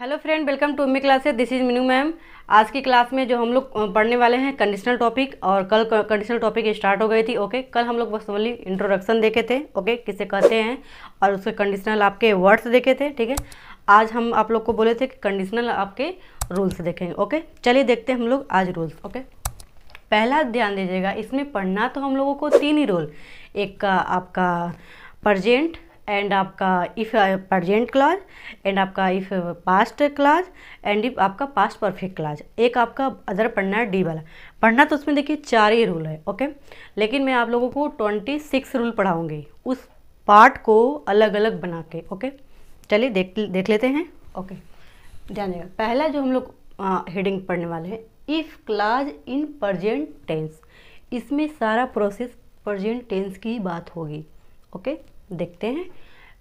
Hello friend welcome to me classes this is Meenu ma'am आज की class में जो हम लोग पढ़ने वाले हैं कंडीशनल टॉपिक और कल कंडीशनल टॉपिक स्टार्ट हो गई थी ओके कल हम लोग बस ओनली इंट्रोडक्शन देखे थे ओके किसे कहते हैं और उसके कंडीशनल आपके वर्ड्स देखे थे ठीक है आज हम आप लोग को बोले थे कि कंडीशनल आपके रूल्स देखेंगे ओके चलिए देखते हैं हम लोग आज रूल्स ओके पहला ध्यान दीजिएगा इसमें पढ़ना तो हम लोगों को तीन ही रोल एक का आपका प्रजेंट एंड आपका इफ़ प्रजेंट क्लाज एंड आपका if past clause and if आपका पास्ट परफेक्ट क्लाज एक आपका अदर पढ़ना है डी वाला पढ़ना तो उसमें देखिए चार ही रूल है ओके लेकिन मैं आप लोगों को ट्वेंटी सिक्स रूल पढ़ाऊँगी उस पार्ट को अलग अलग बना के ओके चलिए देख देख लेते हैं ओके ध्यान देगा पहला जो हम लोग हेडिंग पढ़ने वाले हैं if clause in present tense इसमें सारा प्रोसेस प्रजेंट टेंस की बात होगी ओके देखते हैं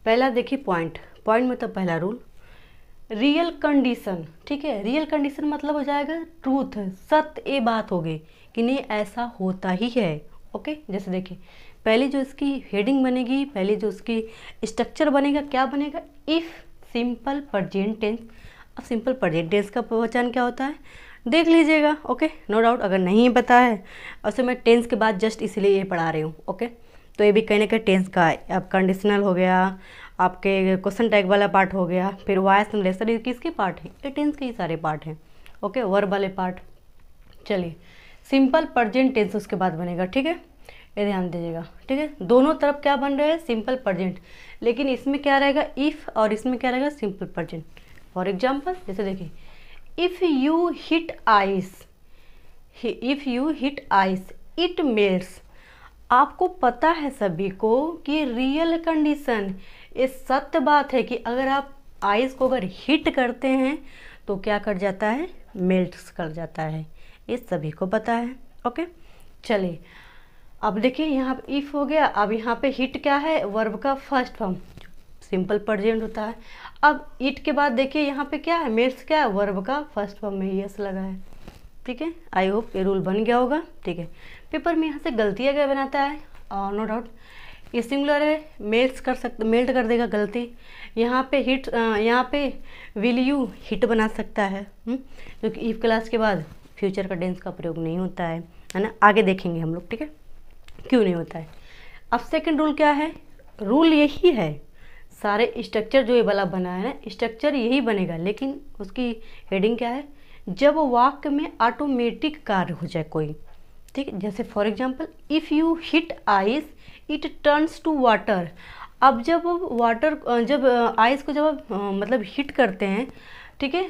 पहला देखिए पॉइंट पॉइंट मतलब पहला रूल रियल कंडीशन ठीक है रियल कंडीशन मतलब हो जाएगा ट्रूथ सत्य ये बात होगी कि नहीं ऐसा होता ही है ओके जैसे देखिए पहले जो इसकी हेडिंग बनेगी पहले जो उसकी स्ट्रक्चर बनेगा क्या बनेगा इफ़ सिंपल प्रजेंट टेंस अब सिंपल प्रजेंट टेंस का पहचान क्या होता है देख लीजिएगा ओके नो डाउट अगर नहीं पता है और मैं टेंस के बाद जस्ट इसीलिए ये पढ़ा रही हूँ ओके तो ये भी कहीं ना कहीं टेंस का है अब कंडीशनल हो गया आपके क्वेश्चन टैग वाला पार्ट हो गया फिर वॉइस लेसर ये किसके पार्ट हैं ये टेंस के ही सारे पार्ट हैं ओके वर्ब वाले पार्ट चलिए सिंपल प्रजेंट टेंस उसके बाद बनेगा ठीक है ये ध्यान दीजिएगा ठीक है दोनों तरफ क्या बन रहे हैं सिंपल प्रजेंट लेकिन इसमें क्या रहेगा इफ़ और इसमें क्या रहेगा सिंपल प्रजेंट फॉर एग्जाम्पल जैसे देखिए if you hit ice if you hit ice it melts आपको पता है सभी को कि रियल कंडीशन ये सत्य बात है कि अगर आप आइस को अगर हीट करते हैं तो क्या कर जाता है मेल्ट कर जाता है ये सभी को पता है ओके चलिए अब देखिए यहाँ इफ़ हो गया अब यहाँ पे हिट क्या है वर्ब का फर्स्ट फॉर्म सिंपल प्रजेंट होता है अब इट के बाद देखिए यहाँ पे क्या है मेल्स क्या है वर्ब का फर्स्ट फॉर्म में यस लगा है ठीक है आई होप ये रूल बन गया होगा ठीक है पेपर में यहाँ से गलती अगर बनाता है और नो डाउट ये सिंगुलर है मेल्ट कर सकता मेल्ट कर देगा गलती यहाँ पे हिट यहाँ पे विल यू हिट बना सकता है हम्म? क्योंकि ईव क्लास के बाद फ्यूचर का डेंस का प्रयोग नहीं होता है है ना आगे देखेंगे हम लोग ठीक है क्यों नहीं होता है अब सेकंड रूल क्या है रूल यही है सारे स्ट्रक्चर जो ये वाला बना है ना स्ट्रक्चर यही बनेगा लेकिन उसकी हेडिंग क्या है जब वाक्य में ऑटोमेटिक कार्य हो जाए कोई ठीक है जैसे for example if you hit ice it turns to water अब जब वाटर जब आइस को जब आप मतलब हिट करते हैं ठीक है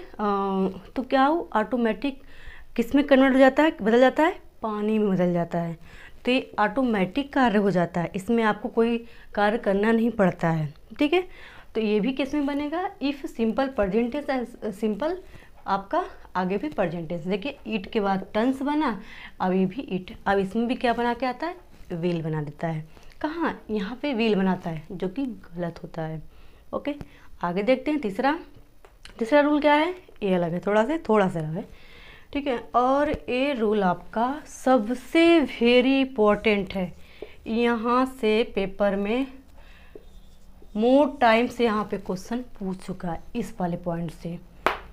तो क्या हो ऑटोमेटिक किस में कन्वर्ट हो जाता है बदल जाता है पानी में बदल जाता है तो ये ऑटोमेटिक कार्य हो जाता है इसमें आपको कोई कार्य करना नहीं पड़ता है ठीक है तो ये भी किस में बनेगा if simple present tense and simple आपका आगे भी परजेंटेंस देखिए ईट के बाद टंस बना अभी भी ईट अब इसमें भी क्या बना के आता है व्हील बना देता है कहाँ यहाँ पे व्हील बनाता है जो कि गलत होता है ओके आगे देखते हैं तीसरा तीसरा रूल क्या है ये अलग है थोड़ा सा थोड़ा सा अलग है ठीक है और ये रूल आपका सबसे वेरी इम्पोर्टेंट है यहाँ से पेपर में मोर टाइम से यहाँ पे क्वेश्चन पूछ चुका है इस वाले पॉइंट से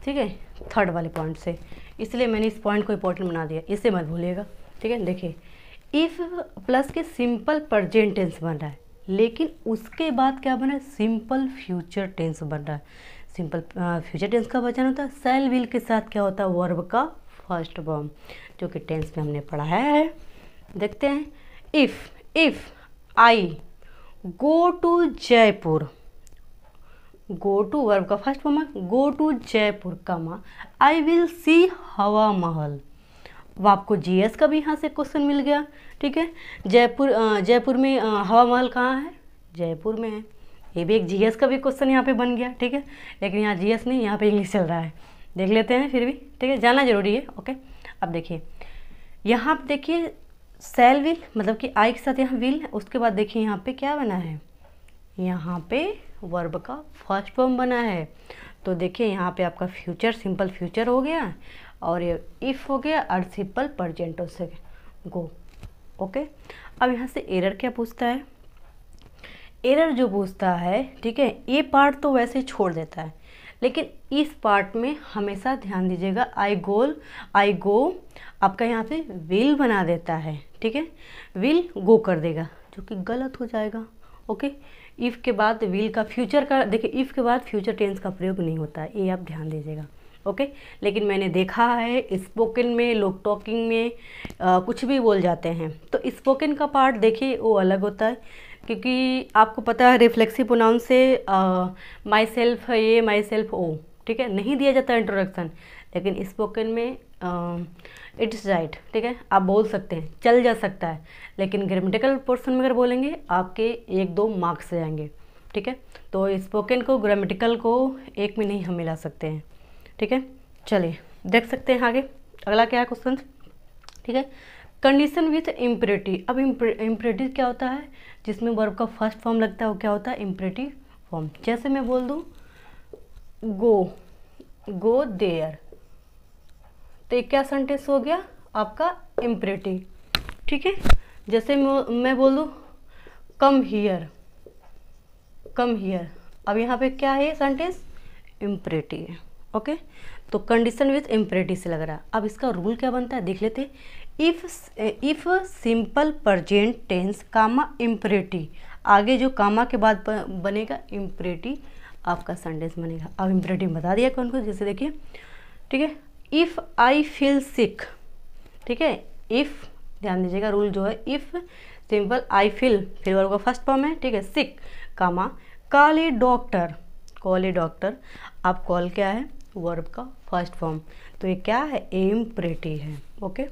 ठीक है थर्ड वाले पॉइंट से इसलिए मैंने इस पॉइंट को इम्पोर्टेंट बना दिया इसे मत भूलिएगा ठीक है देखिए इफ़ प्लस के सिंपल प्रजेंट टेंस बन रहा है लेकिन उसके बाद क्या बना है सिंपल फ्यूचर टेंस बन रहा है सिंपल फ्यूचर टेंस का वचन होता है सेल विल के साथ क्या होता है वर्ब का फर्स्ट वर्ब जो कि टेंस में हमने पढ़ाया है देखते हैं if if I go to Jaipur go to verb का फर्स्ट फॉर्म है गो टू जयपुर का माँ आई विल सी हवा महल अब आपको जीएस का भी यहाँ से क्वेश्चन मिल गया ठीक है जयपुर जयपुर में हवा महल कहाँ है जयपुर में है ये भी एक जीएस का भी क्वेश्चन यहाँ पे बन गया ठीक है लेकिन यहाँ जीएस नहीं यहाँ पे इंग्लिश चल रहा है देख लेते हैं फिर भी ठीक है जाना जरूरी है ओके अब देखिए यहाँ पर देखिए सेल विल मतलब कि आई के साथ यहाँ विल उसके बाद देखिए यहाँ पे क्या बना है यहाँ पे वर्ब का फर्स्ट फॉर्म बना है तो देखिए यहाँ पे आपका फ्यूचर सिंपल फ्यूचर हो गया और ये इफ़ हो गया और सिंपल परजेंट हो सके गो ओके अब यहाँ से एरर क्या पूछता है एरर जो पूछता है ठीक है ये पार्ट तो वैसे छोड़ देता है लेकिन इस पार्ट में हमेशा ध्यान दीजिएगा आई गोल आई गो आपका यहाँ पे विल बना देता है ठीक है विल गो कर देगा जो कि गलत हो जाएगा ओके इफ़ के बाद विल का फ्यूचर का देखिए इफ़ के बाद फ्यूचर टेंस का प्रयोग नहीं होता है ये आप ध्यान दीजिएगा ओके लेकिन मैंने देखा है स्पोकन में लोक टॉकिंग में आ, कुछ भी बोल जाते हैं तो स्पोकन का पार्ट देखिए वो अलग होता है क्योंकि आपको पता है रिफ्लेक्सिव प्रोनाउन से माई सेल्फ ये माई सेल्फ ओ ठीक है नहीं दिया जाता इंट्रोडक्शन लेकिन स्पोकन में इट्स राइट ठीक है आप बोल सकते हैं चल जा सकता है लेकिन ग्रामेटिकल पोर्सन में अगर बोलेंगे आपके एक दो मार्क्स से जाएंगे ठीक है तो स्पोकन को ग्रामेटिकल को एक में नहीं हम मिला सकते हैं ठीक है चलिए देख सकते हैं आगे अगला क्या है क्वेश्चन ठीक है कंडीशन विथ इम्प्रेटिव अब इम्परेटिव क्या होता है जिसमें वर्ब का फर्स्ट फॉर्म लगता है वो क्या होता है इम्परेटिव फॉर्म जैसे मैं बोल दूँ गो गो देयर तो एक क्या सेंटेंस हो गया आपका इम्परेटिव ठीक है जैसे मैं बोलूँ कम हीयर कम हीयर अब यहाँ पे क्या है सेंटेंस इम्परेटिव है ओके तो कंडीशन विथ इम्परेटिव से लग रहा है अब इसका रूल क्या बनता है देख लेते if if simple present tense comma imperative आगे जो कामा के बाद बनेगा इम्परेटिव आपका सेंटेंस बनेगा अब इम्परेटिव बता दिया कौन को जैसे देखिए ठीक है इफ़ आई फील सिक ठीक है इफ़ ध्यान दीजिएगा रूल जो है इफ़ सिंपल आई फील फिर वर्ग का फर्स्ट फॉर्म है ठीक है sick comma call a doctor call a doctor आप कॉल क्या है वर्ब का फर्स्ट फॉर्म तो ये क्या है एम प्रेटी है ओके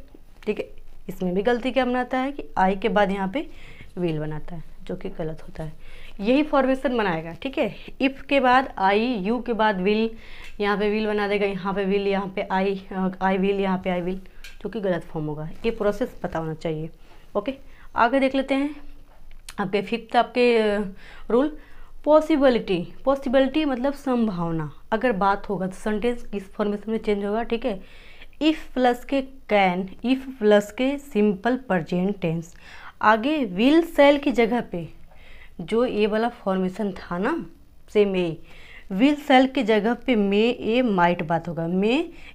ठीक है इसमें भी गलती क्या बनाता है कि आई के बाद यहाँ पे व्हील बनाता है जो कि गलत होता है यही फॉर्मेशन बनाएगा ठीक है इफ़ के बाद आई यू के बाद विल यहाँ पे विल बना देगा यहाँ पे विल यहाँ पे आई आई विल यहाँ पे आई विल जो कि गलत फॉर्म होगा ये प्रोसेस पता होना चाहिए ओके आगे देख लेते हैं आपके फिफ्थ आपके रूल पॉसिबिलिटी पॉसिबिलिटी मतलब संभावना अगर बात होगा तो सेंटेंस किस फॉर्मेशन में चेंज होगा ठीक है इफ़ प्लस के कैन इफ़ प्लस के सिंपल प्रजेंट टेंस आगे विल सेल की जगह पे जो ए वाला फॉर्मेशन था ना से मे विल सेल की जगह पे मे ए माइट बात होगा मे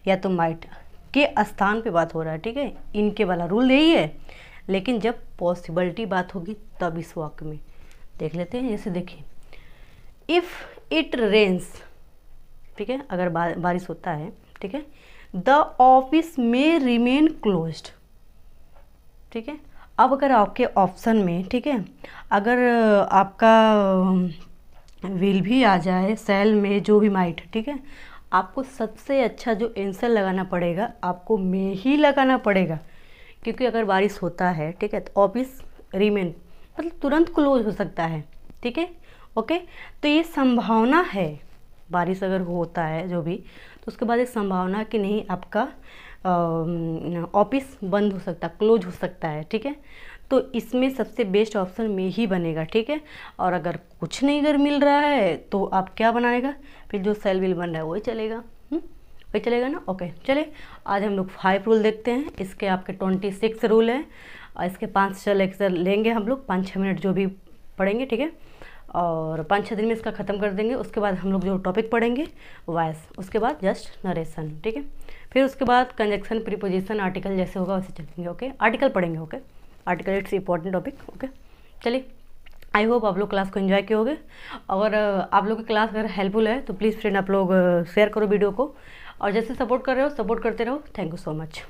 या तो माइट के स्थान पे बात हो रहा है ठीक है इनके वाला रूल यही है लेकिन जब पॉसिबिलिटी बात होगी तब इस वाक्य में देख लेते हैं जैसे देखिए इफ़ इट रेंस ठीक है अगर बारिश होता है ठीक है द ऑफिस में रिमेन क्लोज ठीक है अब अगर आपके ऑप्शन में ठीक है अगर आपका विल भी आ जाए सेल में जो भी माइट ठीक है आपको सबसे अच्छा जो एंसर लगाना पड़ेगा आपको में ही लगाना पड़ेगा क्योंकि अगर बारिश होता है ठीक है तो ऑफिस रिमेन मतलब तुरंत क्लोज हो सकता है ठीक है ओके तो ये संभावना है बारिश अगर होता है जो भी तो उसके बाद एक संभावना कि नहीं आपका ऑफिस बंद हो सकता क्लोज हो सकता है ठीक है तो इसमें सबसे बेस्ट ऑप्शन में ही बनेगा ठीक है और अगर कुछ नहीं अगर मिल रहा है तो आप क्या बनाएगा फिर जो सेल बिल बन रहा है वही चलेगा हम्म? वही चलेगा ना ओके चले आज हम लोग फाइव रूल देखते हैं इसके आपके ट्वेंटी सिक्स रूल हैं और इसके पाँच छः लेक्चर लेंगे हम लोग पाँच छः मिनट जो भी पढ़ेंगे ठीक है और पाँच छः दिन में इसका ख़त्म कर देंगे उसके बाद हम लोग जो टॉपिक पढ़ेंगे वॉइस उसके बाद जस्ट नरेशन ठीक है फिर उसके बाद कंजक्शन प्रीपोजिशन आर्टिकल जैसे होगा वैसे चलेंगे ओके आर्टिकल पढ़ेंगे okay article it's important topic okay चलिए आई होप आप लोग क्लास को एंजॉय किए होगे और आप लोग की क्लास अगर हेल्पफुल है तो प्लीज़ फ्रेंड आप लोग शेयर करो वीडियो को और जैसे सपोर्ट कर रहे हो सपोर्ट करते रहो थैंक यू सो मच